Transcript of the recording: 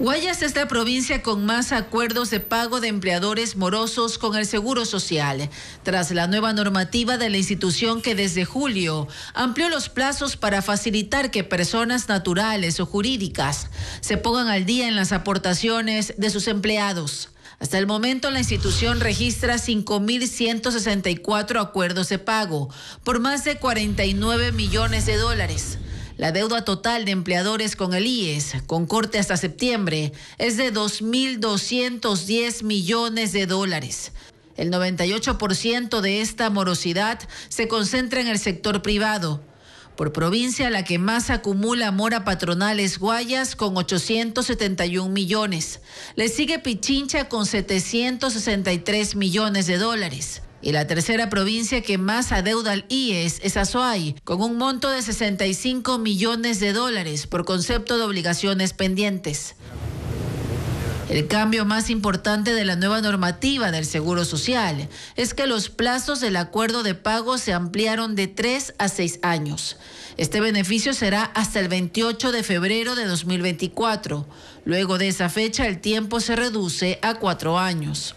Guayas es la provincia con más acuerdos de pago de empleadores morosos con el Seguro Social, tras la nueva normativa de la institución que desde julio amplió los plazos para facilitar que personas naturales o jurídicas se pongan al día en las aportaciones de sus empleados. Hasta el momento, la institución registra 5.164 acuerdos de pago por más de 49 millones de dólares. La deuda total de empleadores con el IES, con corte hasta septiembre, es de 2.210 millones de dólares. El 98% de esta morosidad se concentra en el sector privado. Por provincia, la que más acumula mora patronal es Guayas con 871 millones. Le sigue Pichincha con 763 millones de dólares. Y la tercera provincia que más adeuda al IES es Azuay, con un monto de 65 millones de dólares por concepto de obligaciones pendientes. El cambio más importante de la nueva normativa del Seguro Social es que los plazos del acuerdo de pago se ampliaron de 3 a 6 años. Este beneficio será hasta el 28 de febrero de 2024. Luego de esa fecha el tiempo se reduce a 4 años.